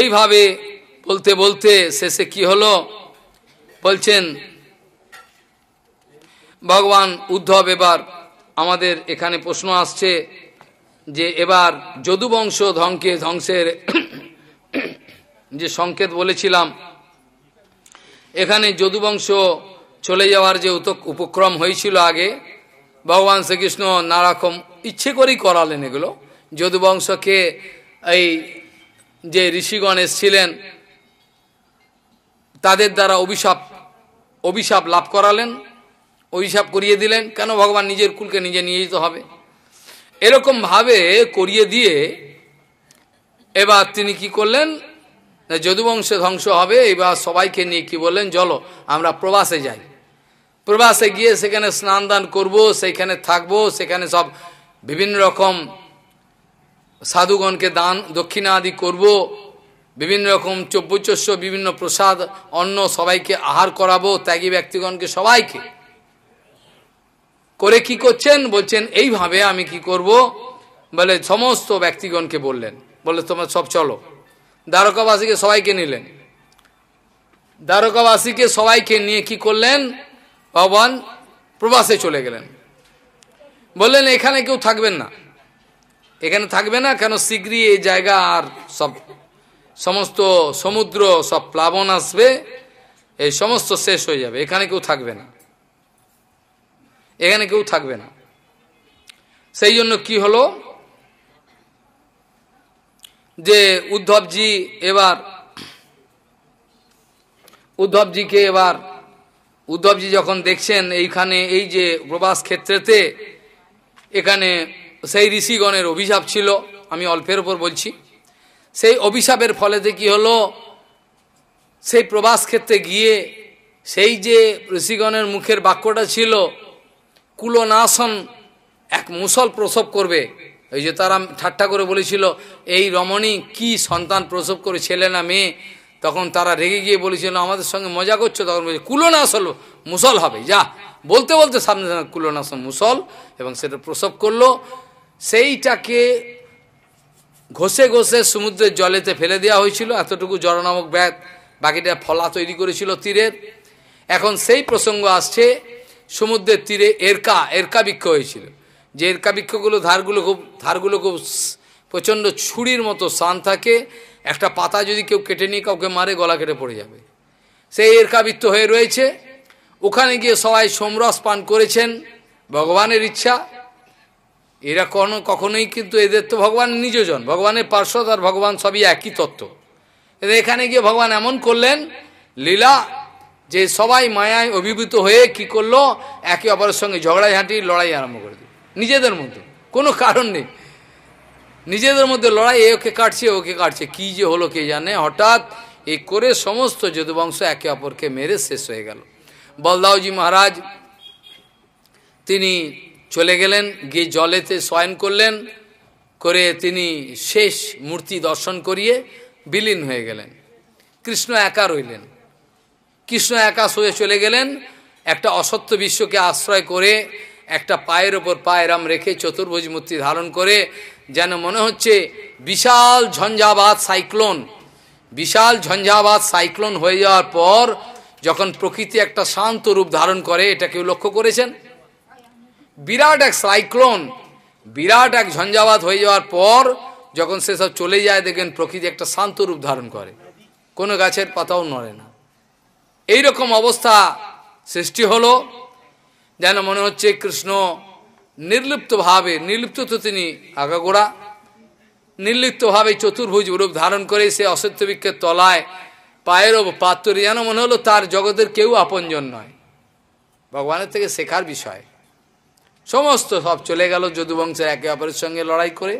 এইভাবে বলতে বলতে শেষে কি হলো বলছেন ভগবান উদ্ধব এবার আমাদের এখানে প্রশ্ন আসছে যে এবার যদুবংশ ধ্বংসে ধ্বংসের যে সংকেত বলেছিলাম এখানে যদুবংশ চলে যাওয়ার যে উপক্রম হয়েছিল আগে ভগবান শ্রীকৃষ্ণ রকম ইচ্ছে করেই করালেন এগুলো যদুবংশকে এই যে ঋষিগণ ছিলেন তাদের দ্বারা অভিশাপ অভিশাপ লাভ করালেন অভিশাপ করিয়ে দিলেন কেন ভগবান নিজের কুলকে নিজে নিয়ে যেতে হবে এরকমভাবে করিয়ে দিয়ে এবার তিনি কি করলেন যদুবংশে ধ্বংস হবে এবার সবাইকে নিয়ে কি বললেন চলো আমরা প্রবাসে যাই প্রবাসে গিয়ে সেখানে স্নান দান করবো সেখানে থাকবো সেখানে সব বিভিন্ন রকম সাধুগণকে দান দক্ষিণা আদি করব বিভিন্ন রকম চব্যচস্য বিভিন্ন প্রসাদ অন্ন সবাইকে আহার করাবো ত্যাগী ব্যক্তিগণকে সবাইকে করে কি করছেন বলছেন এইভাবে আমি কি করব বলে সমস্ত ব্যক্তিগণকে বললেন বলে তোমার সব চলো দ্বারকাবাসীকে সবাইকে নিলেন দ্বারকাবাসীকে সবাইকে নিয়ে কি করলেন ভগবান প্রবাসে চলে গেলেন বললেন এখানে কেউ থাকবেন না এখানে থাকবে না কেন শীঘ্রই এই জায়গা আর সব সমস্ত সমুদ্র সব প্লাবন আসবে এই সমস্ত শেষ হয়ে যাবে এখানে কেউ থাকবে না এখানে কেউ থাকবে না সেই জন্য কি হলো যে উদ্ধবজি এবার উদ্ধবজিকে এবার উদ্ধবজি যখন দেখছেন এইখানে এই যে প্রবাস ক্ষেত্রেতে এখানে সেই ঋষিগণের অভিশাপ ছিল আমি অল্পের ওপর বলছি সেই অভিশাপের ফলেতে কি হলো সেই প্রবাস ক্ষেত্রে গিয়ে সেই যে ঋষিগণের মুখের বাক্যটা ছিল কুলনাসন এক মুসল প্রসব করবে ওই যে তারা ঠাট্টা করে বলেছিল এই রমণী কি সন্তান প্রসব করে ছেলে না মেয়ে তখন তারা রেগে গিয়ে বলেছিল আমাদের সঙ্গে মজা করছো তখন বলছে কুলনাসল মুসল হবে যা বলতে বলতে সামনে কুলনাসন মুসল এবং সেটা প্রসব করলো সেইটাকে ঘষে ঘষে সমুদ্রের জলেতে ফেলে দেওয়া হয়েছিল এতটুকু জড়নামক ব্যাগ বাকিটা ফলা তৈরি করেছিল তীরের এখন সেই প্রসঙ্গ আসছে সমুদ্রের তীরে এরকা এরকা বৃক্ষ হয়েছিল যে এরকা বৃক্ষগুলো ধারগুলো খুব ধারগুলো খুব প্রচণ্ড ছুরির মতো সান থাকে একটা পাতা যদি কেউ কেটে নিয়ে কাউকে মারে গলা কেটে পড়ে যাবে সেই বৃত্ত হয়ে রয়েছে ওখানে গিয়ে সবাই সোমরস পান করেছেন ভগবানের ইচ্ছা এরা কোনো কখনোই কিন্তু এদের তো ভগবান নিজজন ভগবানের পার্শ্বদ আর ভগবান সবই একই তত্ত্ব এদের এখানে গিয়ে ভগবান এমন করলেন লীলা যে সবাই মায়ায় অভিভূত হয়ে কি করলো একে অপরের সঙ্গে ঝগড়াই হাঁটি লড়াই আরম্ভ করে দিল নিজেদের মধ্যে কোনো কারণ নেই নিজেদের মধ্যে লড়াই এ ওকে কাটছে ওকে কাটছে কি যে হলো কে জানে হঠাৎ এ করে সমস্ত যদুবংশ একে অপরকে মেরে শেষ হয়ে গেল বলদাওজি মহারাজ তিনি চলে গেলেন গিয়ে জলেতে শয়ন করলেন করে তিনি শেষ মূর্তি দর্শন করিয়ে বিলীন হয়ে গেলেন কৃষ্ণ একা রইলেন কৃষ্ণ একা সোজা চলে গেলেন একটা অসত্য বিশ্বকে আশ্রয় করে একটা পায়ের ওপর পায়রাম রেখে চতুর্ভুজ মূর্তি ধারণ করে যেন মনে হচ্ছে বিশাল ঝঞ্ঝাবাদ সাইক্লোন বিশাল ঝঞ্ঝাবাদ সাইক্লোন হয়ে যাওয়ার পর যখন প্রকৃতি একটা শান্ত রূপ ধারণ করে এটা কেউ লক্ষ্য করেছেন বিরাট এক সাইক্লোন বিরাট এক ঝঞ্ঝাবাত হয়ে যাওয়ার পর যখন সেসব চলে যায় দেখেন প্রকৃতি একটা শান্ত রূপ ধারণ করে কোনো গাছের পাতাও নড়ে না এই রকম অবস্থা সৃষ্টি হলো যেন মনে হচ্ছে কৃষ্ণ নির্লিপ্তভাবে নির্লিপ্ত তো তিনি আগাগোড়া নির্লিপ্তভাবে চতুর্ভুজ রূপ ধারণ করে সে অসত্যবিক্ষের তলায় পায়ের পাত্তরে যেন মনে হলো তার জগতের কেউ আপনজন নয় ভগবানের থেকে শেখার বিষয় সমস্ত সব চলে গেল যদুবংশের একে অপরের সঙ্গে লড়াই করে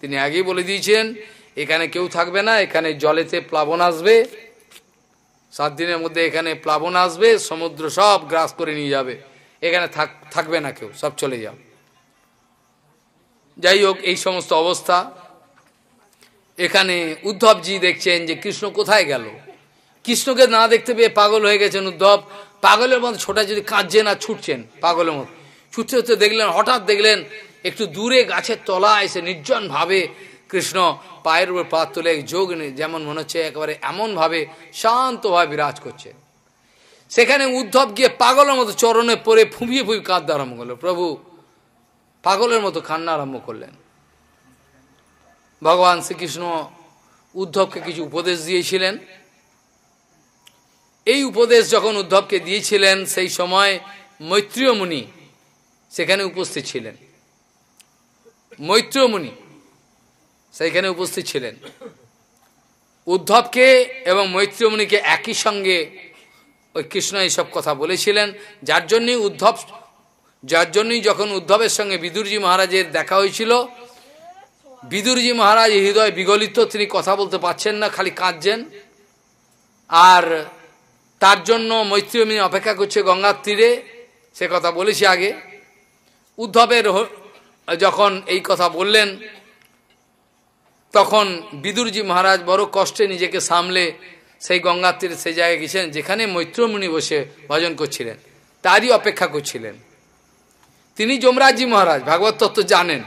তিনি আগেই বলে দিয়েছেন এখানে কেউ থাকবে না এখানে জলেতে প্লাবন আসবে সাত দিনের মধ্যে এখানে প্লাবন আসবে সমুদ্র সব গ্রাস করে নিয়ে যাবে এখানে থাক থাকবে না কেউ সব চলে যাবে যাই হোক এই সমস্ত অবস্থা এখানে উদ্ধবজি দেখছেন যে কৃষ্ণ কোথায় গেল কৃষ্ণকে না দেখতে পেয়ে পাগল হয়ে গেছেন উদ্ধব পাগলের মতো ছোটা যদি কাঁদছেন আর ছুটছেন পাগলের মতো ছুটতে ছুটতে দেখলেন হঠাৎ দেখলেন একটু দূরে গাছের তলায় এসে নির্জন ভাবে কৃষ্ণ পায়ের উপর পা তুলে যোগ যেমন মনে হচ্ছে একেবারে এমনভাবে শান্তভাবে বিরাজ করছে সেখানে উদ্ধব গিয়ে পাগলের মতো চরণে পরে ফুঁপিয়ে ফুঁপি কাঁদতে আরম্ভ করলো প্রভু পাগলের মতো কান্না আরম্ভ করলেন ভগবান শ্রীকৃষ্ণ উদ্ধবকে কিছু উপদেশ দিয়েছিলেন এই উপদেশ যখন উদ্ধবকে দিয়েছিলেন সেই সময় মৈত্রীয় মুনি সেখানে উপস্থিত ছিলেন মৈত্রমণি সেইখানে উপস্থিত ছিলেন উদ্ধবকে এবং মৈত্রমণিকে একই সঙ্গে ওই কৃষ্ণ এইসব কথা বলেছিলেন যার জন্যই উদ্ধব যার জন্যই যখন উদ্ধবের সঙ্গে বিদুরজি মহারাজের দেখা হয়েছিল বিদুরজি মহারাজ হৃদয় বিগলিত তিনি কথা বলতে পারছেন না খালি কাঁদছেন আর তার জন্য মৈত্রীমণি অপেক্ষা করছে গঙ্গার তীরে সে কথা বলেছি আগে উদ্ধবের যখন এই কথা বললেন তখন বিদুরজি মহারাজ বড় কষ্টে নিজেকে সামলে সেই গঙ্গার তীরে সেই জায়গায় গেছিলেন যেখানে মৈত্রমণি বসে ভজন করছিলেন তারই অপেক্ষা করছিলেন তিনি যমরাজজি মহারাজ ভাগবত তত্ত্ব জানেন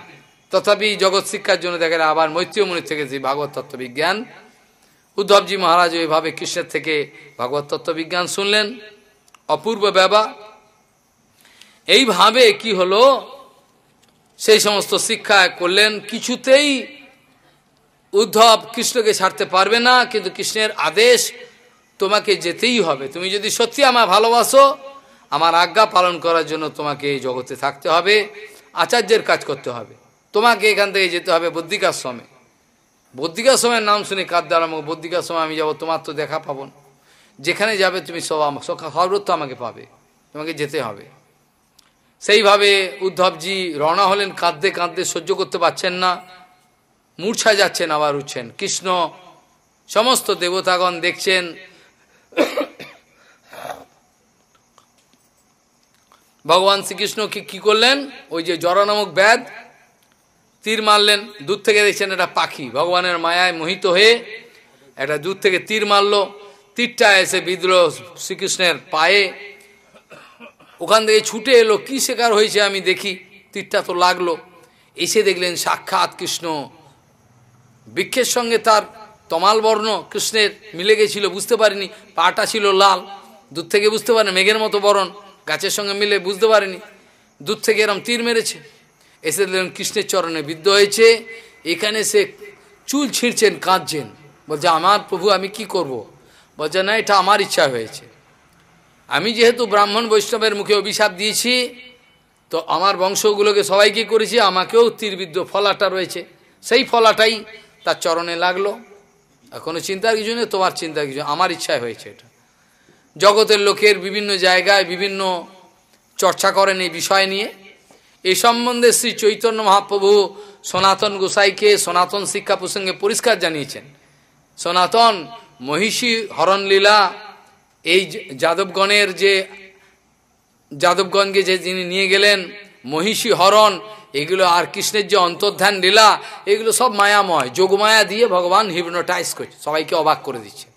তথাপি জগৎ শিক্ষার জন্য দেখেন আবার মৈত্রমণির থেকে যে ভাগবত বিজ্ঞান উদ্ধবজি মহারাজ ওইভাবে কৃষ্ণের থেকে ভাগবত তত্ত্ববিজ্ঞান শুনলেন অপূর্ব ব্যবা এইভাবে কি হলো সেই সমস্ত শিক্ষা করলেন কিছুতেই উদ্ধব কৃষ্ণকে ছাড়তে পারবে না কিন্তু কৃষ্ণের আদেশ তোমাকে যেতেই হবে তুমি যদি সত্যি আমার ভালোবাসো আমার আজ্ঞা পালন করার জন্য তোমাকে এই জগতে থাকতে হবে আচার্যের কাজ করতে হবে তোমাকে এখান থেকে যেতে হবে বুদ্ধিকাশ্রমে বদ্রিকাশ্রমের নাম শুনে কাদ্দারাম বদ্রিকাশ্রমে আমি যাবো তোমার তো দেখা পাবো যেখানে যাবে তুমি সব সর্বত্র আমাকে পাবে তোমাকে যেতে হবে সেইভাবে উদ্ধবজি রওনা হলেন কাঁদতে কাঁদতে সহ্য করতে পারছেন না মূর্ছা যাচ্ছেন আবার উঠছেন কৃষ্ণ সমস্ত দেবতাগণ দেখছেন ভগবান শ্রীকৃষ্ণকে কি করলেন ওই যে নামক ব্যাধ তীর মারলেন দূর থেকে দেখছেন এটা পাখি ভগবানের মায়ায় মোহিত হয়ে একটা দূর থেকে তীর মারল তীরটা এসে বিদ্রোহ শ্রীকৃষ্ণের পায়ে ওখান থেকে ছুটে এলো কী শেখার হয়েছে আমি দেখি তীরটা তো লাগলো এসে দেখলেন সাক্ষাৎ কৃষ্ণ বৃক্ষের সঙ্গে তার তমাল বর্ণ কৃষ্ণের মিলে গেছিল বুঝতে পারিনি পাটা ছিল লাল দূর থেকে বুঝতে পারেন মেঘের মতো বরণ গাছের সঙ্গে মিলে বুঝতে পারেনি দূর থেকে এরম তীর মেরেছে এসে দেখলেন কৃষ্ণের চরণে বিদ্ধ হয়েছে এখানে সে চুল ছিঁড়ছেন কাঁদছেন বলছে আমার প্রভু আমি কি করব। বলছে না এটা আমার ইচ্ছা হয়েছে আমি যেহেতু ব্রাহ্মণ বৈষ্ণবের মুখে অভিশাপ দিয়েছি তো আমার বংশগুলোকে সবাইকে করেছি আমাকেও তীরবিদ্ধ ফলাটা রয়েছে সেই ফলাটাই তার চরণে লাগলো আর কোনো চিন্তার কিছু নেই তোমার চিন্তার কিছু আমার ইচ্ছায় হয়েছে এটা জগতের লোকের বিভিন্ন জায়গায় বিভিন্ন চর্চা করেন এই বিষয় নিয়ে এই সম্বন্ধে শ্রী চৈতন্য মহাপ্রভু সনাতন গোসাইকে সনাতন শিক্ষা প্রসঙ্গে পরিষ্কার জানিয়েছেন সনাতন মহিষী হরণলীলা এই যাদবগণের যে যাদবগণকে যে যিনি নিয়ে গেলেন মহিষী হরণ এগুলো আর কৃষ্ণের যে অন্তর্ধান লীলা এগুলো সব মায়াময় যোগমায়া দিয়ে ভগবান হিপনোটাইজ করছে সবাইকে অবাক করে দিচ্ছে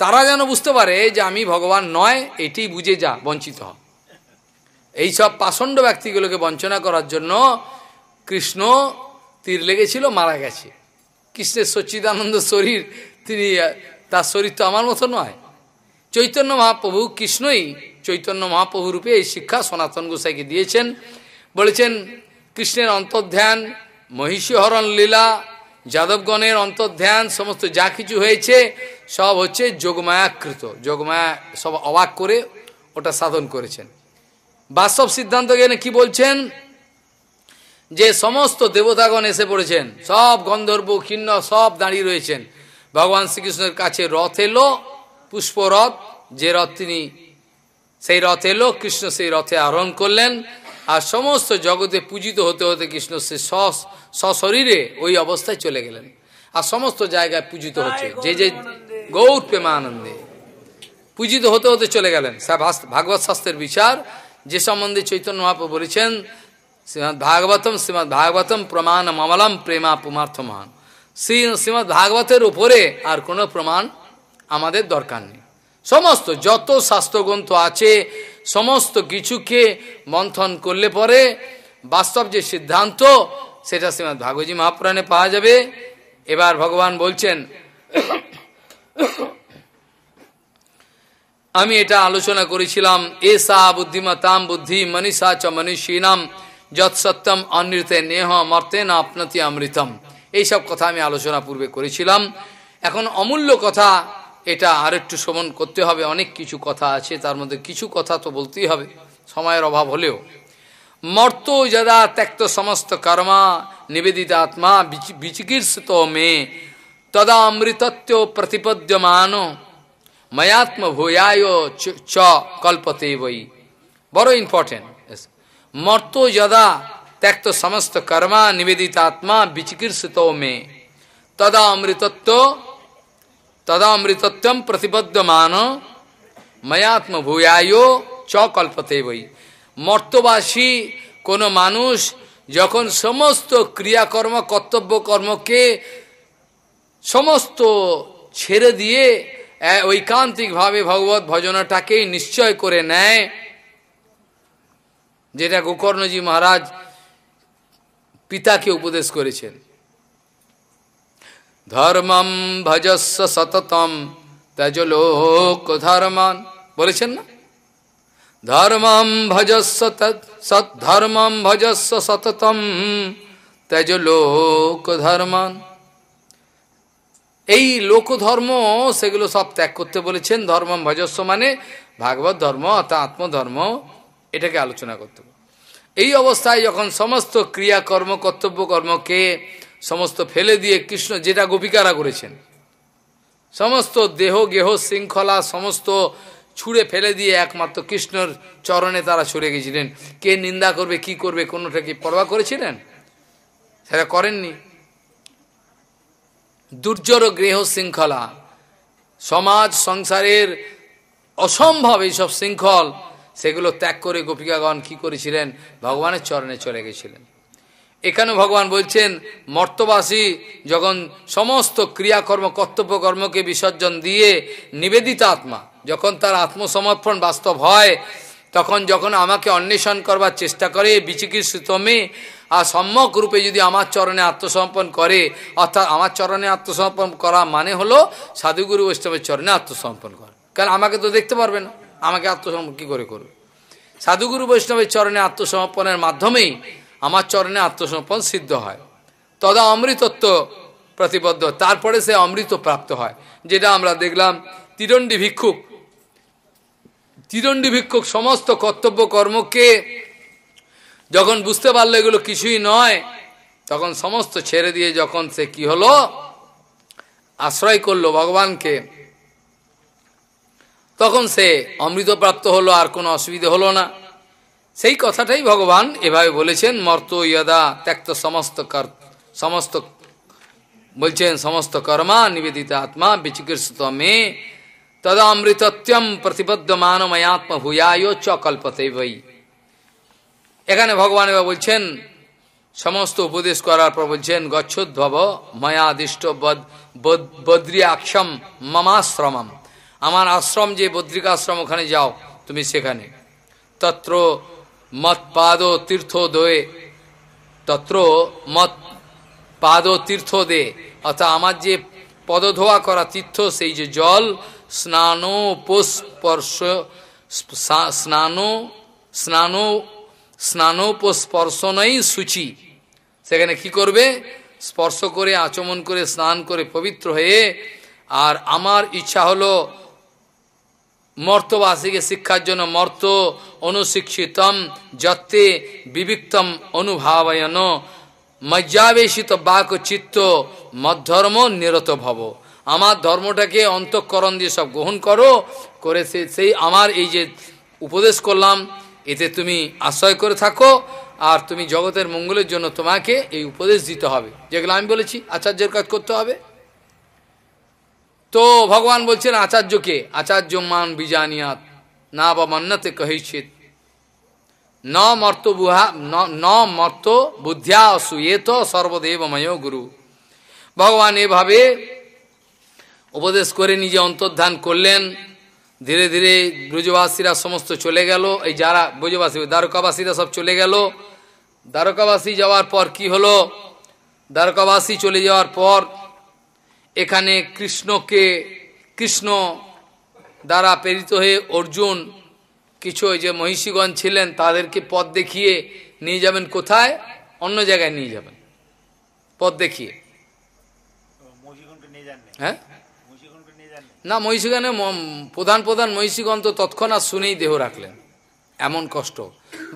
তারা যেন বুঝতে পারে যে আমি ভগবান নয় এটি বুঝে যা বঞ্চিত হ এই সব পাষণ্ড ব্যক্তিগুলোকে বঞ্চনা করার জন্য কৃষ্ণ তীর লেগেছিল মারা গেছে কৃষ্ণের সচ্চিদানন্দ শরীর তিনি তার শরীর তো আমার মতো নয় চৈতন্য মহাপ্রভু কৃষ্ণই চৈতন্য মহাপ্রভু রূপে এই শিক্ষা সনাতন গোসাইকে দিয়েছেন বলেছেন কৃষ্ণের অন্তর্ধ্যান হরণ লীলা যাদবগণের অন্তর্ধ্যান সমস্ত যা কিছু হয়েছে সব হচ্ছে যোগমায়াকৃত যোগমায়া সব অবাক করে ওটা সাধন করেছেন বাস্তব সিদ্ধান্ত জ্ঞানে কি বলছেন যে সমস্ত দেবতাগণ এসে পড়েছেন সব গন্ধর্ব কিন্ন সব দাঁড়িয়ে রয়েছেন ভগবান শ্রীকৃষ্ণের কাছে রথ এলো পুষ্পরথ যে রথ তিনি সেই রথ এলো কৃষ্ণ সেই রথে আরোহণ করলেন আর সমস্ত জগতে পূজিত হতে হতে কৃষ্ণ সে সশরীরে ওই অবস্থায় চলে গেলেন আর সমস্ত জায়গায় পূজিত হচ্ছে যে যে গৌর প্রেমানন্দে পূজিত হতে হতে চলে গেলেন ভাগবত শাস্ত্রের বিচার যে সম্বন্ধে চৈতন্য মহাপ্রভু বলেছেন শ্রীমৎ ভাগবতম শ্রীমৎ ভাগবতম প্রমাণ অমলম প্রেমা পুমার্থমান শ্রী শ্রীমৎ ভাগবতের উপরে আর কোনো প্রমাণ আমাদের দরকার নেই সমস্ত যত স্বাস্থ্যগ্রন্থ আছে সমস্ত কিছুকে মন্থন করলে পরে বাস্তব যে সিদ্ধান্ত সেটা শ্রীমৎ ভাগজী মহাপুরাণে পাওয়া যাবে এবার ভগবান বলছেন আমি এটা আলোচনা করেছিলাম এ সা বুদ্ধিমতাম বুদ্ধি মনীষা চ মনীষীনাম যৎসত্যম অনৃতে নেহ মর্তে না আপনাতি অমৃতম এইসব কথা আমি আলোচনা পূর্বে করেছিলাম এখন অমূল্য কথা এটা আর একটু শ্রবণ করতে হবে অনেক কিছু কথা আছে তার মধ্যে কিছু কথা তো বলতেই হবে সময়ের অভাব হলেও মর্ত যদা ত্যক্ত সমস্ত কর্মা নিবেদিত আত্মা বিচিকিৎসিত মে তদা অমৃতত্ব প্রতিপদ্যমান ময়াত্ম ভূয়ায় চ কল্পতে বই বড় ইম্পর্টেন্ট মর্ত যদা ত্যক্ত সমস্ত কর্মা নিবেদিত আত্মা বিচিকিৎসিত মে তদা অমৃতত্ব তদা अमृतत्वम प्रतिबद्ध मानो मयात्म भूयायो চকল্পতে বই মর্তবাসী কোনো মানুষ যখন সমস্ত ক্রিয়াকর্ম কর্তব্য কর্মকে সমস্ত ছেড়ে দিয়ে ঐকান্তিকভাবে ভগবত ভজনাটাকেই নিশ্চয় করে নেয় যেটা গোকর্ণজি মহারাজ পিতাকে উপদেশ করেছেন ধর্মম ভজস্ব সততম তেজলোক ধর্মান বলেছেন না ধর্মম ভজস্ব সৎ ধর্মম ভজস্ব সততম তেজলোক ধর্মান এই লোকধর্ম সেগুলো সব ত্যাগ করতে বলেছেন ধর্ম ভজস্ব মানে ভাগবত ধর্ম অর্থাৎ আত্মধর্ম এটাকে আলোচনা করতে এই অবস্থায় যখন সমস্ত ক্রিয়া কর্ম কর্তব্য কর্মকে সমস্ত ফেলে দিয়ে কৃষ্ণ যেটা গোপিকারা করেছেন সমস্ত দেহ গেহ শৃঙ্খলা সমস্ত ছুঁড়ে ফেলে দিয়ে একমাত্র কৃষ্ণর চরণে তারা ছুড়ে গেছিলেন কে নিন্দা করবে কি করবে কোনোটা কি পরবা করেছিলেন সেটা করেননি দুর্জর গৃহ শৃঙ্খলা সমাজ সংসারের অসম্ভব এইসব শৃঙ্খল সেগুলো ত্যাগ করে গোপিকাগণ কি করেছিলেন ভগবানের চরণে চলে গেছিলেন এখানে ভগবান বলছেন মর্তবাসী যখন সমস্ত ক্রিয়াকর্ম কর্তব্যকর্মকে বিসর্জন দিয়ে নিবেদিত আত্মা যখন তার আত্মসমর্পণ বাস্তব হয় তখন যখন আমাকে অন্বেষণ করবার চেষ্টা করে বিচিকিৎসিতমে আর সম্যক রূপে যদি আমার চরণে আত্মসমর্পণ করে অর্থাৎ আমার চরণে আত্মসমর্পণ করা মানে হলো সাধুগুরু বৈষ্ণবের চরণে আত্মসমর্পণ করা কারণ আমাকে তো দেখতে পারবে না আমাকে আত্মসমর্পণ কী করে করবে সাধুগুরু বৈষ্ণবের চরণে আত্মসমর্পণের মাধ্যমেই আমার চরণে আত্মসমর্পণ সিদ্ধ হয় তদা অমৃতত্ব প্রতিবদ্ধ তারপরে সে অমৃত প্রাপ্ত হয় যেটা আমরা দেখলাম তিরণ্ডী ভিক্ষুক তিরণ্ডী ভিক্ষুক সমস্ত কর্তব্য কর্মকে যখন বুঝতে পারলো এগুলো কিছুই নয় তখন সমস্ত ছেড়ে দিয়ে যখন সে কি হলো আশ্রয় করলো ভগবানকে তখন সে অমৃতপ্রাপ্ত হলো আর কোনো অসুবিধে হলো না সেই কথাটাই ভগবান এভাবে বলেছেন মর্ত ইয়দা ত্যক্ত সমস্ত কর সমস্ত বলছেন সমস্ত কর্মা নিবেদিত আত্মা বিচিকিৎসিত মে তদা অমৃতত্যম প্রতিবদ্ধ মানময়াত্ম ভূয়ায় চকল্পতে কল্পতে বই এখানে ভগবান এবার বলছেন সমস্ত উপদেশ করার পর বলছেন গচ্ছোদ্ভব মায়াদিষ্ট বদ্রী আক্ষম মমাশ্রমম আমার আশ্রম যে বদ্রিকাশ্রম ওখানে যাও তুমি সেখানে তত্র মৎপাদ তীর্থ দোয়ে তত্র মত পাদ তীর্থ দে অর্থাৎ আমার যে পদধোয়া করা তীর্থ সেই যে জল স্নানো পোস্পর্শ স্নানো স্নানো স্নানোপস্পর্শনই সূচি সেখানে কি করবে স্পর্শ করে আচমন করে স্নান করে পবিত্র হয়ে আর আমার ইচ্ছা হলো মর্তবাসীকে শিক্ষার জন্য মর্ত অনুশিক্ষিতম যত্তে বিবিক্তম অনুভাবয়ন মজ্জাবেশিত বাক চিত্ত মধ্যর্ম নিরত ভব আমার ধর্মটাকে অন্তঃকরণ দিয়ে সব গ্রহণ করো করে সেই আমার এই যে উপদেশ করলাম এতে তুমি আশ্রয় করে থাকো আর তুমি জগতের মঙ্গলের জন্য তোমাকে এই উপদেশ দিতে হবে যেগুলো আমি বলেছি আচার্যের কাজ করতে হবে তো ভগবান বলছেন আচার্যকে আচার্য মান বিজানিয়াত না বা মান্নাতে কহেছে ন মর্ত বুহা ন মর্ত বুদ্ধিয়া তো সর্বদেবময় গুরু ভগবান এভাবে উপদেশ করে নিজে অন্তর্ধান করলেন ধীরে ধীরে ব্রজবাসীরা সমস্ত চলে গেল এই যারা ব্রজবাসী দ্বারকাবাসীরা সব চলে গেল দ্বারকাবাসী যাওয়ার পর কি হলো দ্বারকাবাসী চলে যাওয়ার পর এখানে কৃষ্ণকে কৃষ্ণ দ্বারা প্রেরিত হয়ে অর্জুন কিছু যে মহিষীগণ ছিলেন তাদেরকে পদ দেখিয়ে নিয়ে যাবেন কোথায় অন্য জায়গায় নিয়ে যাবেন পদ দেখিয়ে হ্যাঁ না মহিষীগণে প্রধান প্রধান মহিষীগণ তো তৎক্ষণাৎ শুনেই দেহ রাখলেন এমন কষ্ট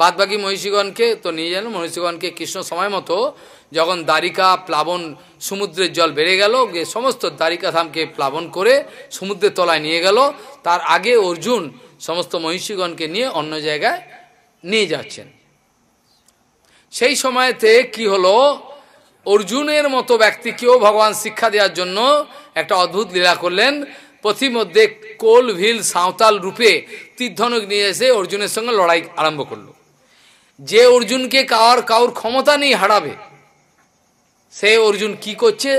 বাদবাকি মহিষীগণকে তো নিয়ে যাবেন মহিষীগণকে কৃষ্ণ সময় মতো যখন দ্বারিকা প্লাবন সমুদ্রের জল বেড়ে গেল সমস্ত দ্বারিকা ধামকে প্লাবন করে সমুদ্রের তলায় নিয়ে গেল তার আগে অর্জুন সমস্ত মহিষীগণকে নিয়ে অন্য জায়গায় নিয়ে যাচ্ছেন সেই সময়তে কি হলো অর্জুনের মতো ব্যক্তিকেও ভগবান শিক্ষা দেওয়ার জন্য একটা অদ্ভুত লীলা করলেন পথিমধ্যে কোল ভিল সাঁওতাল রূপে তীর্ধনক নিয়ে এসে অর্জুনের সঙ্গে লড়াই আরম্ভ করলো যে অর্জুনকে কার কাউর ক্ষমতা নেই হারাবে সে অর্জুন কি করছে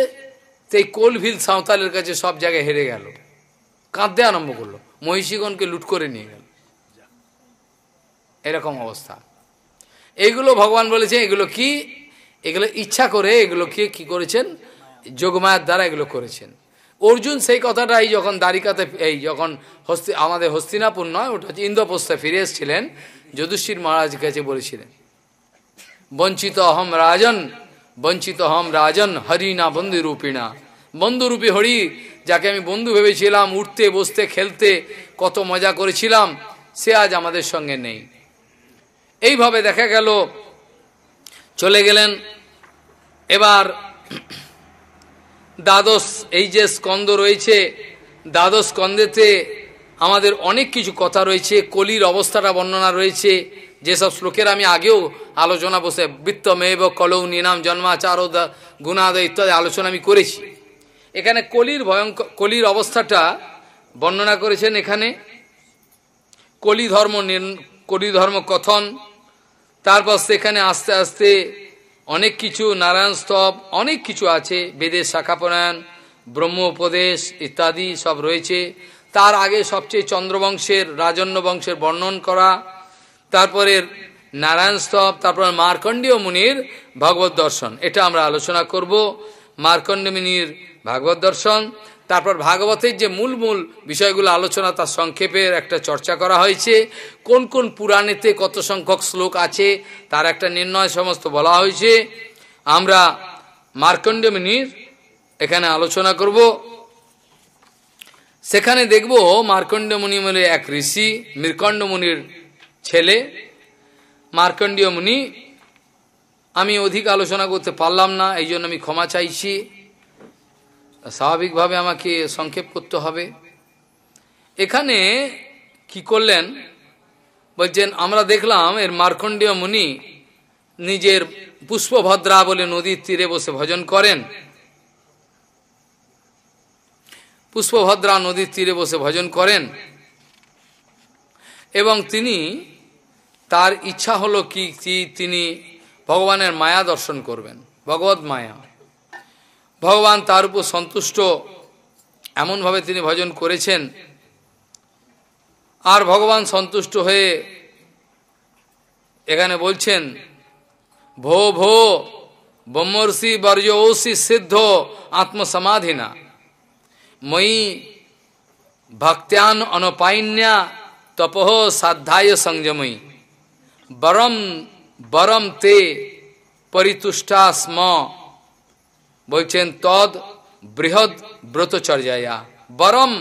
সেই কোলভিল সাঁওতালের কাছে সব জায়গায় হেরে গেল কাঁদতে আরম্ভ করলো মহিষীগণকে লুট করে নিয়ে গেল এরকম অবস্থা এইগুলো ভগবান বলেছে এগুলো কি এগুলো ইচ্ছা করে এগুলোকে কি করেছেন যোগমায়ার দ্বারা এগুলো করেছেন অর্জুন সেই কথাটাই যখন দ্বারিকাতে এই যখন হস্তি আমাদের হস্তিনাপুর নয় ওটা হচ্ছে ইন্দ্রপ্রস্থে ফিরে এসেছিলেন যদুশ্রীর মহারাজ কাছে বলেছিলেন বঞ্চিত অহম রাজন বঞ্চিত হম রাজন হরিণা বন্ধু রূপিণা বন্ধুরূপী হরি যাকে আমি বন্ধু ভেবেছিলাম উঠতে বসতে খেলতে কত মজা করেছিলাম সে আজ আমাদের সঙ্গে নেই এইভাবে দেখা গেল চলে গেলেন এবার দ্বাদশ এই যে স্কন্দ রয়েছে দ্বাদশ স্কন্দেতে আমাদের অনেক কিছু কথা রয়েছে কলির অবস্থাটা বর্ণনা রয়েছে যেসব শ্লোকের আমি আগেও আলোচনা বসে বৃত্ত মেব কলৌ নিনাম জন্মাচার গুণাদ ইত্যাদি আলোচনা আমি করেছি এখানে কলির ভয়ঙ্কর কলির অবস্থাটা বর্ণনা করেছেন এখানে কলি ধর্ম কলি ধর্ম কথন তারপর সেখানে আস্তে আস্তে অনেক কিছু নারায়ণ স্তব অনেক কিছু আছে বেদের শাখাপরায়ণ ব্রহ্ম উপদেশ ইত্যাদি সব রয়েছে তার আগে সবচেয়ে চন্দ্রবংশের রাজন্য বংশের বর্ণন করা তারপরে নারায়ণ স্তব তারপর মার্কণ্ডীয় মুনির ভাগবত দর্শন এটা আমরা আলোচনা করব মার্কণ্ড মুনির ভাগবত দর্শন তারপর ভাগবতের যে মূল মূল বিষয়গুলো আলোচনা তার সংক্ষেপের একটা চর্চা করা হয়েছে কোন কোন পুরাণেতে কত সংখ্যক শ্লোক আছে তার একটা নির্ণয় সমস্ত বলা হয়েছে আমরা মার্কণ্ড মুনির এখানে আলোচনা করব সেখানে দেখব মার্কণ্ড মুনি এক ঋষি মৃকণ্ড মুনির ছেলে মার্কণ্ডীয় মুনি আমি অধিক আলোচনা করতে পারলাম না এই জন্য আমি ক্ষমা চাইছি স্বাভাবিকভাবে আমাকে সংক্ষেপ করতে হবে এখানে কি করলেন বলছেন আমরা দেখলাম এর মার্কণ্ডীয় মুনি নিজের পুষ্পভদ্রা বলে নদীর তীরে বসে ভজন করেন পুষ্পভদ্রা নদীর তীরে বসে ভজন করেন এবং তিনি তার ইচ্ছা হলো কি তিনি ভগবানের মায়া দর্শন করবেন ভগবত মায়া ভগবান তার উপর সন্তুষ্ট এমনভাবে তিনি ভজন করেছেন আর ভগবান সন্তুষ্ট হয়ে এখানে বলছেন ভো ভো ব্রহ্মর্ষি বর্যৌষি সিদ্ধ আত্মসমাধিনা মই ভক্ত্যান অনপাইন্যা তপহ সাধ্যায় সংযময়ী বরম বরম তে পরিতুষ্টা স্ম বলছেন তদ বৃহৎ ব্রতচর্যায়া বরম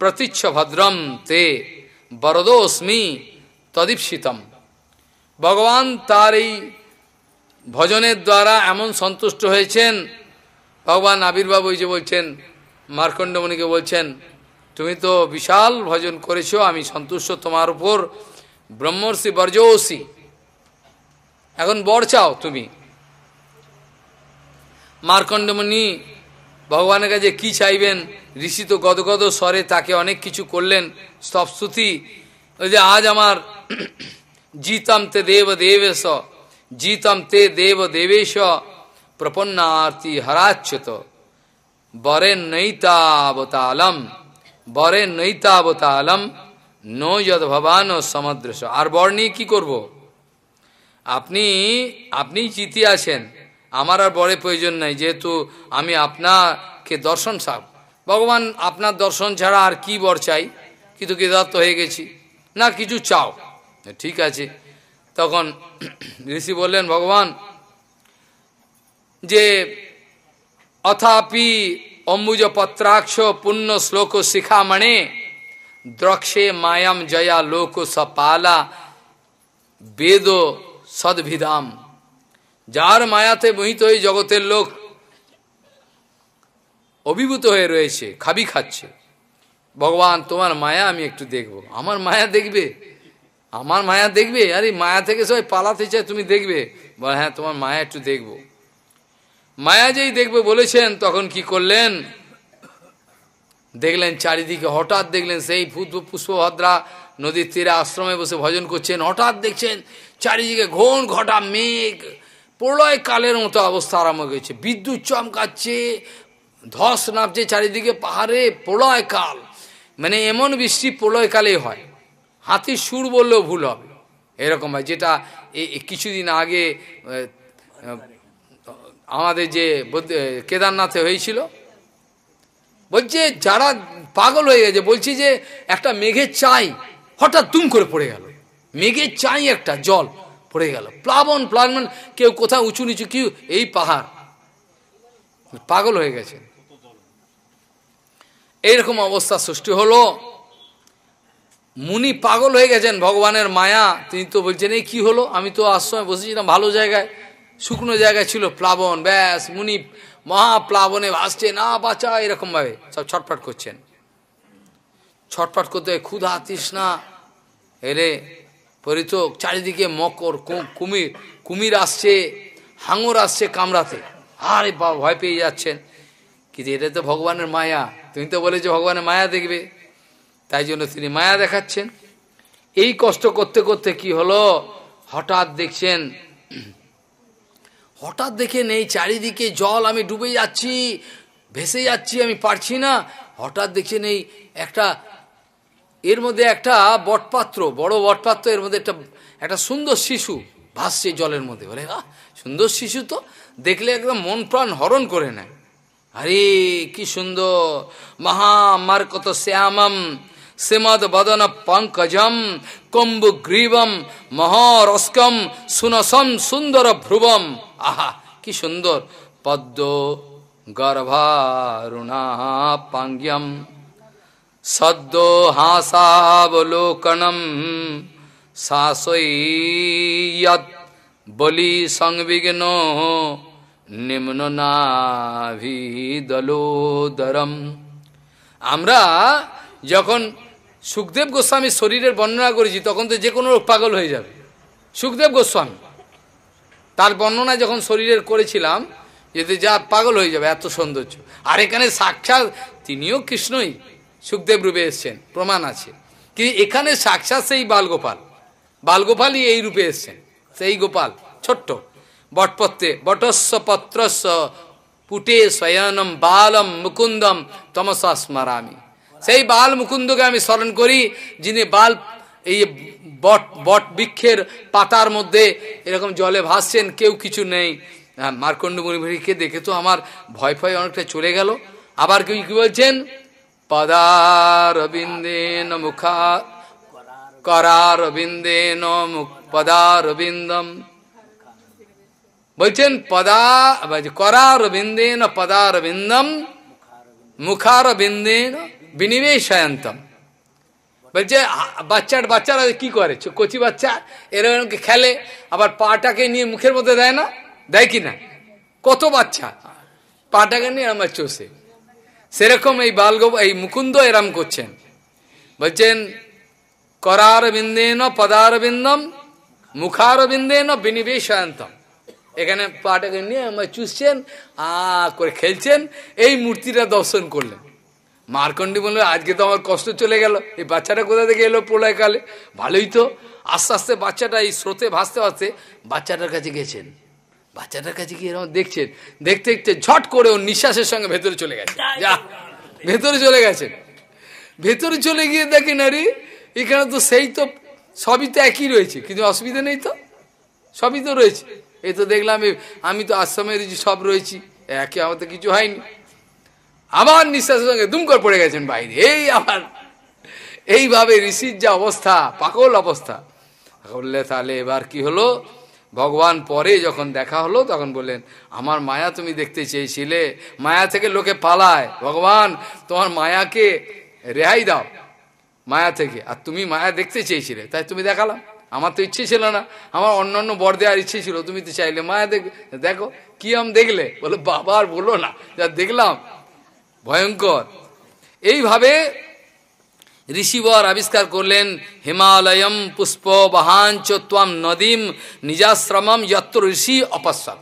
প্রতীচ্ছ ভদ্রম তে বরদোস্মি তদীপসিতম ভগবান তার এই ভজনের দ্বারা এমন সন্তুষ্ট হয়েছেন ভগবান আবির্ভাব ওই যে বলছেন মার্কণ্ডমণিকে বলছেন তুমি তো বিশাল ভজন করেছো আমি সন্তুষ্ট তোমার উপর ব্রহ্মর্ষি বর্জসি এখন বর চাও তুমি মার্কণ্ডমণি ভগবানের কাছে কি চাইবেন ঋষি তো গদগদ স্বরে তাকে অনেক কিছু করলেন স্তপস্তুতি ওই যে আজ আমার জিতাম তে দেব দেবেশ জিতাম তে দেব দেবেশ প্রপন্নার্তি হরাচ্যত বরে নৈতাবতালম বরে নৈতাবতালম নো ভবান ও সমাদৃশ আর বর নিয়ে কী করব। আপনি আপনি জিতে আছেন আমার আর বরের প্রয়োজন নাই যেহেতু আমি আপনাকে দর্শন সাপ ভগবান আপনার দর্শন ছাড়া আর কি বর চাই কিন্তু কৃতার্থ হয়ে গেছি না কিছু চাও ঠিক আছে তখন ঋষি বললেন ভগবান যে অথাপি অম্বুজ পত্রাক্ষ পুণ্য শ্লোক শিখা মানে দ্রক্ষে মায়াম জয়া লোক সপালা বেদ সদ্ভিধাম যার মায়াতে মোহিত হয়ে জগতের লোক অভিভূত হয়ে রয়েছে খাবি খাচ্ছে ভগবান তোমার মায়া আমি একটু দেখব আমার মায়া দেখবে আমার মায়া দেখবে আরে মায়া থেকে সবাই পালাতে চায় তুমি দেখবে বল হ্যাঁ তোমার মায়া একটু দেখব মায়া যেই দেখবে বলেছেন তখন কি করলেন দেখলেন চারিদিকে হঠাৎ দেখলেন সেই পুষ্পভদ্রা নদীর তীরে আশ্রমে বসে ভজন করছেন হঠাৎ দেখছেন চারিদিকে ঘন ঘটা মেঘ প্রলয় কালের মতো অবস্থা আরম্ভ হয়েছে বিদ্যুৎ চমকাচ্ছে ধস নামছে চারিদিকে পাহাড়ে প্রলয় কাল মানে এমন বৃষ্টি প্রলয় কালে হয় হাতির সুর বললেও ভুল হবে এরকম হয় যেটা কিছুদিন আগে আমাদের যে কেদারনাথে হয়েছিল বলছে যারা পাগল হয়ে গেছে বলছি যে একটা মেঘের চাই হঠাৎ তুম করে পড়ে গেল মেঘের চাই একটা জল পড়ে গেল প্লাবন প্লাবন কেউ কোথাও উঁচু নিচু কি এই পাহাড় পাগল হয়ে গেছে এইরকম অবস্থা সৃষ্টি হলো মুনি পাগল হয়ে গেছেন ভগবানের মায়া তিনি তো বলছেন এই কি হলো আমি তো আশ্রমে বসেছিলাম ভালো জায়গায় শুকনো জায়গায় ছিল প্লাবন ব্যাস মুনি মহাপ্লাবনে ভাসছে না বাঁচা এরকমভাবে সব ছটফট করছেন ছটফট করতে ক্ষুধা তৃষ্ণা এরে পরিত চারিদিকে মকর কুমির কুমির আসছে হাঙর আসছে কামড়াতে আরে বাবা ভয় পেয়ে যাচ্ছেন কিন্তু এটা তো ভগবানের মায়া তুমি তো বলেছো ভগবানের মায়া দেখবে তাই জন্য তিনি মায়া দেখাচ্ছেন এই কষ্ট করতে করতে কি হলো হঠাৎ দেখছেন হঠাৎ দেখে নেই চারিদিকে জল আমি ডুবে যাচ্ছি ভেসে যাচ্ছি আমি পারছি না হঠাৎ দেখে নেই একটা এর মধ্যে একটা বটপাত্র বড় বটপাত্র এর মধ্যে একটা একটা সুন্দর শিশু ভাসছে জলের মধ্যে বলে আহ সুন্দর শিশু তো দেখলে একদম মন প্রাণ হরণ করে নেয় আরে কি সুন্দর মহামার কত শ্যামম শ্রীমদ বদন পঙ্কজম কম্বু গ্রীবম মহরসকম সুনসম সুন্দর ভ্রুবম আহা কি সুন্দর পদ্ম গর্ভারুণা পাঙ্গ্যম সদ্য হাসাবলোকনম শাসৈয়ত বলি সংবিঘ্ন নিম্ন নাভিদলোদরম আমরা যখন সুখদেব গোস্বামীর শরীরের বর্ণনা করেছি তখন তো যে কোনো রোগ পাগল হয়ে যাবে সুখদেব গোস্বামী তার বর্ণনা যখন শরীরের করেছিলাম যেতে যা পাগল হয়ে যাবে এত সৌন্দর্য আর এখানে সাক্ষাৎ তিনিও কৃষ্ণই সুখদেব রূপে এসছেন প্রমাণ আছে কিন্তু এখানে সাক্ষাৎ সেই বালগোপাল বালগোপালই এই রূপে এসছেন সেই গোপাল ছোট্ট বটপত্রে বটস্ব পত্রস্য পুটে স্বয়নম বালম মুকুন্দম তমসা স্মরামি সেই বাল মুকুন্দকে আমি স্মরণ করি যিনি বাল এই বট বট বৃক্ষের পাতার মধ্যে এরকম জলে ভাসছেন কেউ কিছু নেই মার্কণ্ড মুনিভরিকে দেখে তো আমার ভয় ভয় অনেকটা চলে গেল আবার কেউ কি বলছেন পদারবিন্দেন মুখা করারবিন্দেন মুখ পদারবিন্দম বলছেন পদা করারবিন্দেন পদারবিন্দম মুখারবিন্দেন বিনিবেশয়ন্তম বলছে বাচ্চার বাচ্চারা কি করে কচি বাচ্চা এরকম খেলে আবার পাটাকে নিয়ে মুখের মধ্যে দেয় না দেয় কি না কত বাচ্চা পাটাকে নিয়ে আমার চষে সেরকম এই বালগব এই মুকুন্দ এরাম করছেন বলছেন করার বিন্দেন পদার বিন্দম মুখার বিন্দেন বিনিবেশায়ন্তম এখানে পাটাকে নিয়ে আমার চুষছেন আ করে খেলছেন এই মূর্তিটা দর্শন করলেন মার্কণ্ডী বললো আজকে তো আমার কষ্ট চলে গেল এই বাচ্চাটা কোথা থেকে এলো প্রলয়কালে ভালোই তো আস্তে আস্তে বাচ্চাটা এই স্রোতে ভাসতে ভাসতে বাচ্চাটার কাছে গেছেন বাচ্চাটার কাছে গিয়ে এরকম দেখছেন দেখতে দেখতে ঝট করে ওর নিঃশ্বাসের সঙ্গে ভেতরে চলে গেছে যা ভেতরে চলে গেছেন ভেতরে চলে গিয়ে দেখেন আরে এখানে তো সেই তো সবই তো একই রয়েছে কিন্তু অসুবিধা নেই তো সবই তো রয়েছে এই তো দেখলাম আমি তো আশ্রমে রয়েছি সব রয়েছি একে আমার তো কিছু হয়নি আবার নিঃশ্বাসের সঙ্গে দুম করে পড়ে গেছেন বাইরে এই আবার এইভাবে ঋষির যা অবস্থা পাকল অবস্থা বললে তাহলে এবার কি হলো ভগবান পরে যখন দেখা হলো তখন বললেন আমার মায়া তুমি দেখতে চেয়েছিলে মায়া থেকে লোকে পালায় ভগবান তোমার মায়াকে রেহাই দাও মায়া থেকে আর তুমি মায়া দেখতে চেয়েছিলে তাই তুমি দেখালাম আমার তো ইচ্ছে ছিল না আমার অন্য অন্য বর দেওয়ার ইচ্ছে ছিল তুমি তো চাইলে মায়া দেখ দেখো কি আম দেখলে বলে বাবা আর বলো না যা দেখলাম ভয়ঙ্কর এইভাবে ঋষিবর আবিষ্কার করলেন হিমালয়ম পুষ্প বাহাঞ্চ ত্বম নদীম নিজাশ্রমম যত্র ঋষি অপস্যম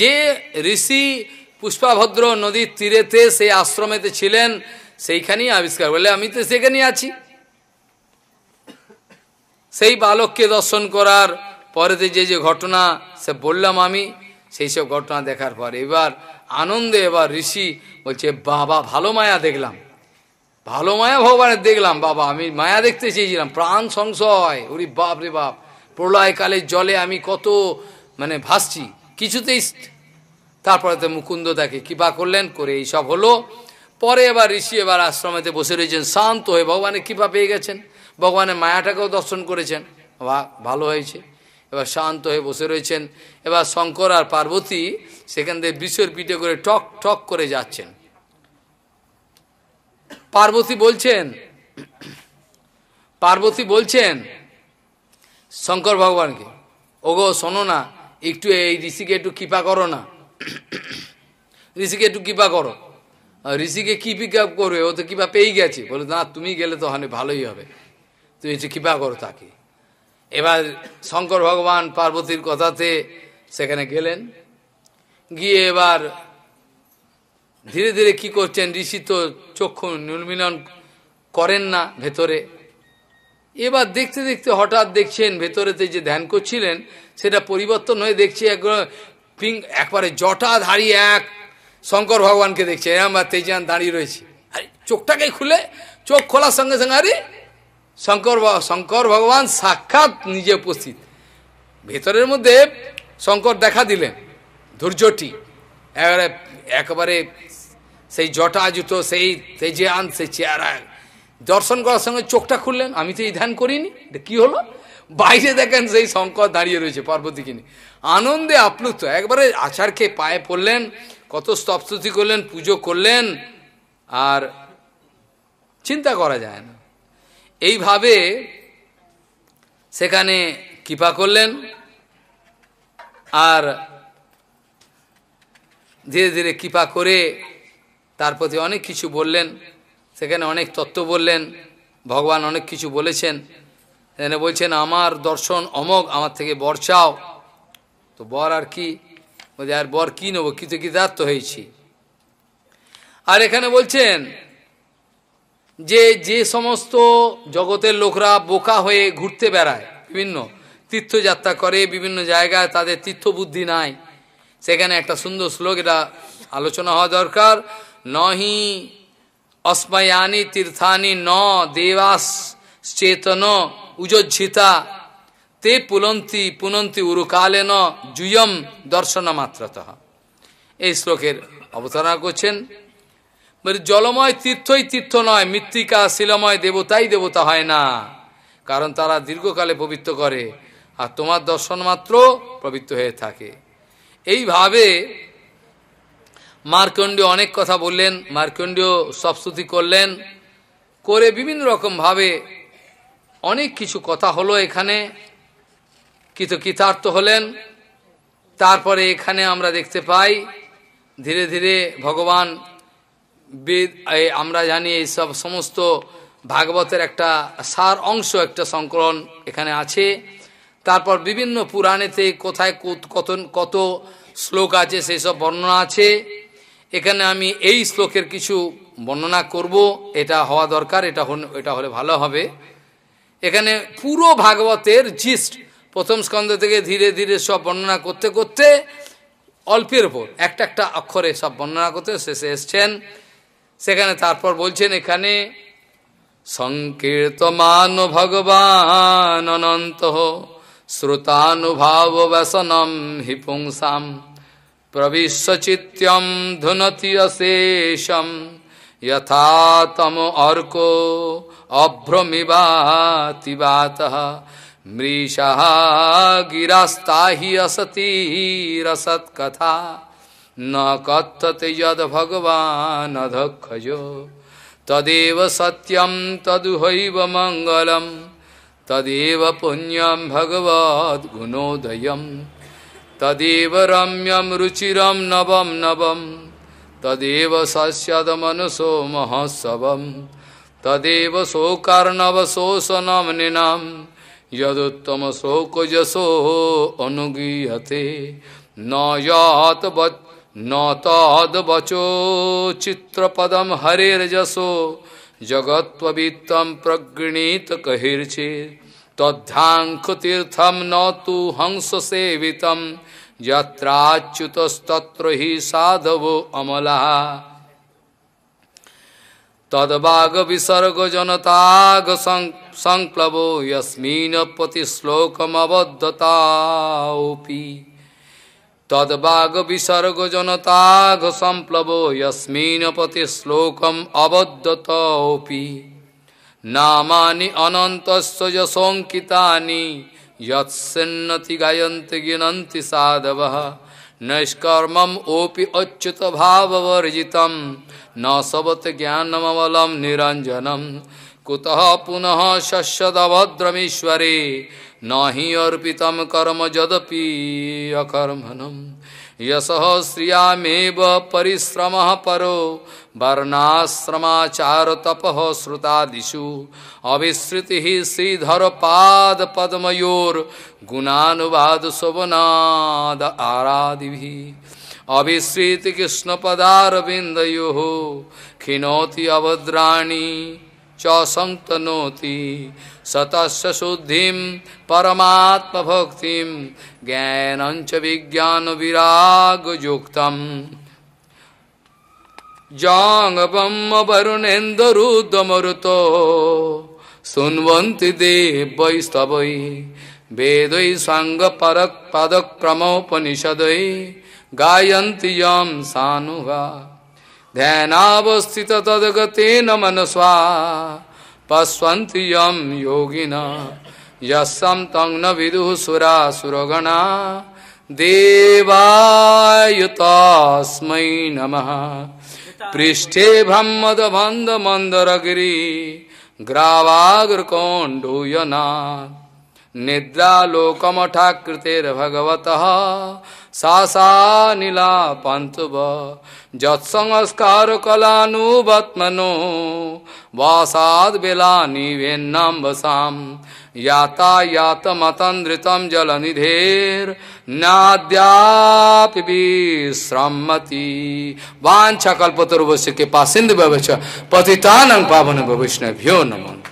যে ঋষি পুষ্পাভদ্র নদীর তীরেতে সেই আশ্রমেতে ছিলেন সেইখানেই আবিষ্কার বলে আমি তো সেখানেই আছি সেই বালককে দর্শন করার পরেতে যে যে ঘটনা সে বললাম আমি সেই সব ঘটনা দেখার পর এবার আনন্দে এবার ঋষি বলছে বাবা ভালো মায়া দেখলাম ভালো মায়া ভগবানের দেখলাম বাবা আমি মায়া দেখতে চেয়েছিলাম প্রাণ সংশয় ওরি বাপ রে বাপ প্রলয়কালে জলে আমি কত মানে ভাসছি কিছুতেই তারপরে তো মুকুন্দ তাকে কৃপা করলেন করে এই সব হলো পরে এবার ঋষি এবার আশ্রমেতে বসে রয়েছেন শান্ত হয়ে ভগবানের কৃপা পেয়ে গেছেন ভগবানের মায়াটাকেও দর্শন করেছেন ভালো হয়েছে এবার শান্ত হয়ে বসে রয়েছেন এবার শঙ্কর আর পার্বতী সেখান থেকে বিশ্বের পিঠে করে টক টক করে যাচ্ছেন পার্বতী বলছেন পার্বতী বলছেন শঙ্কর ভগবানকে ওগো শোনো না একটু এই ঋষিকে একটু কৃপা করো না ঋষিকে একটু কৃপা করো ঋষিকে কি পিক আপ করবে ও তো কৃপা পেয়েই গেছে বলে না তুমি গেলে তো হানে ভালোই হবে তুমি একটু কৃপা করো তাকে এবার শঙ্কর ভগবান পার্বতীর কথাতে সেখানে গেলেন গিয়ে এবার ধীরে ধীরে কি করছেন ঋষি তো চক্ষু নির্মিলন করেন না ভেতরে এবার দেখতে দেখতে হঠাৎ দেখছেন ভেতরেতে যে ধ্যান করছিলেন সেটা পরিবর্তন হয়ে দেখছি একবার পিং একবারে জটা ধারি এক শঙ্কর ভগবানকে দেখছে এরম বা তেজান দাঁড়িয়ে রয়েছে আরে চোখটাকে খুলে চোখ খোলার সঙ্গে সঙ্গে আরে শঙ্কর শঙ্কর ভগবান সাক্ষাৎ নিজে উপস্থিত ভেতরের মধ্যে শঙ্কর দেখা দিলেন ধৈর্যটি একবারে একবারে সেই জটা জুতো সেই তেজিয়ান সেই চেহারা দর্শন করার সঙ্গে চোখটা খুললেন আমি তো এই ধ্যান করিনি কি হলো বাইরে দেখেন সেই শঙ্কর দাঁড়িয়ে রয়েছে পার্বতীকে নিয়ে আনন্দে আপ্লুত একবারে আচারকে পায়ে পড়লেন কত স্তপস্তুতি করলেন পুজো করলেন আর চিন্তা করা যায় না এইভাবে সেখানে কৃপা করলেন আর ধীরে ধীরে কৃপা করে তার প্রতি অনেক কিছু বললেন সেখানে অনেক তত্ত্ব বললেন ভগবান অনেক কিছু বলেছেন এখানে বলছেন আমার দর্শন অমক আমার থেকে বর চাও তো বর আর কি আর বর কী নেবো কৃতকৃতার্থ হয়েছি আর এখানে বলছেন যে যে সমস্ত জগতের লোকরা বোকা হয়ে ঘুরতে বেড়ায় বিভিন্ন তীর্থযাত্রা করে বিভিন্ন জায়গায় তাদের তীর্থ বুদ্ধি নাই সেখানে একটা সুন্দর শ্লোক এটা আলোচনা হওয়া দরকার নহি অস্মায়ানি তীর্থানি ন দেবাস চেতন উজ্জিতা তে পুলন্তি পুনন্তি উরুকালে ন জুয়ম দর্শন মাত্রত এই শ্লোকের অবতারণা করছেন মানে জলময় তীর্থই তীর্থ নয় মৃত্তিকা শিলময় দেবতাই দেবতা হয় না কারণ তারা দীর্ঘকালে পবিত্র করে আর তোমার দর্শন মাত্র পবিত্র হয়ে থাকে এইভাবে মার্কণ্ডীয় অনেক কথা বললেন মার্কণ্ডীয় সবস্তুতি করলেন করে বিভিন্ন রকমভাবে অনেক কিছু কথা হলো এখানে কিত কৃতার্থ হলেন তারপরে এখানে আমরা দেখতে পাই ধীরে ধীরে ভগবান বেদ আমরা জানি এইসব সমস্ত ভাগবতের একটা সার অংশ একটা সংকলন এখানে আছে তারপর বিভিন্ন পুরাণেতে কোথায় কত কত শ্লোক আছে সেই সব বর্ণনা আছে এখানে আমি এই শ্লোকের কিছু বর্ণনা করব এটা হওয়া দরকার এটা এটা হলে ভালো হবে এখানে পুরো ভাগবতের জিস্ট প্রথম স্কন্ধ থেকে ধীরে ধীরে সব বর্ণনা করতে করতে অল্পের ওপর একটা একটা অক্ষরে সব বর্ণনা করতে শেষে এসছেন সেখানে তারপর বলছেন এখানে সংকীর্তমান ভগবান অনন্ত শ্রোতানুভাব ব্যসনম হিপুংসাম প্রবিশ্ব প্রবিশ্বচিত্যম ধুনতি অশেষম যথাতম অর্ক অভ্রমিবাতিবাত মৃষা গিরাস্তাহি অসতিরসৎকথা न कथते यद भगवान अधक्षजो तदेव सत्यम तदुहैव मंगलम तदेव पुण्यम भगवद गुणोदयम तदेव रम्यम रुचिरम नवम नवम तदेव सस्यद मनसो महोत्सव तदेव शोकर्णव शोषणम निनाम यदुत्तम शोक यशो अनुगीयते न यात नौतवचो चित्रपदम हरे रजसो जगत्वित्तम प्रगृणीत कहिर्चे तद्ध्यांकुतीर्थम न तो हंस सेवित यत्राच्युतस्तत्र ही साधवो अमला तदभाग विसर्ग जनताग संप्लवो यस्मिन प्रतिश्लोकमबद्धतापि तदभाग विसर्ग जनता संप्लवो यस्मिन पति श्लोकम अबद्धतोपि नामानि अनन्तस्य यशोङ्कितानि यत्सिन्नति गायन्ति गिनन्ति साधवः नैष्कर्मम् ओपि अच्युतभाववर्जितं न सबत ज्ञानमवलं निरंजनम कुतः पुनः शस्यदभद्रमीश्वरे न ही अर्पितम कर्म जदपि अकर्मणम यश श्रियामेव परिश्रम परो वर्णाश्रमाचार तप श्रुतादिषु अविश्रुति श्रीधर पाद पद्मयोर गुणानुवाद शोभनाद आरादि अविश्रित कृष्ण पदारविंद खिनौती अभद्राणी चौसम तनोति सतस्य शुद्धिम परमात्म भक्ति ज्ञानंच विज्ञान विराग युक्त जांग ब्रह्म वरुणेन्द्र रुद्रमरुतो सुन्वन्ति देवैस्तवै वेदै साङ्गपरक्पदक्रमोपनिषदै गायन्ति यं सानुगा ध्यानावस्थित तदगते न मनस्वा पश्वंति यम योगिन यम तंग न विदु सुरा सुरगणा देवायुतास्मै नमः पृष्ठे भ्रमद बंद मंदरगिरी ग्रावाग्रकोण्डूयना निद्रालोकमठाकृतेर्भगवतः सा नीला पंत जत्संस्कार बत्मनो वासाद बेला निवेन्नम वसाम यातायात मतंद्रितम जल निधेर नाद्यापिश्रमति वांछा कल्पतरुवश्य के पास सिंधु पतितानं पावन भ्यो नमो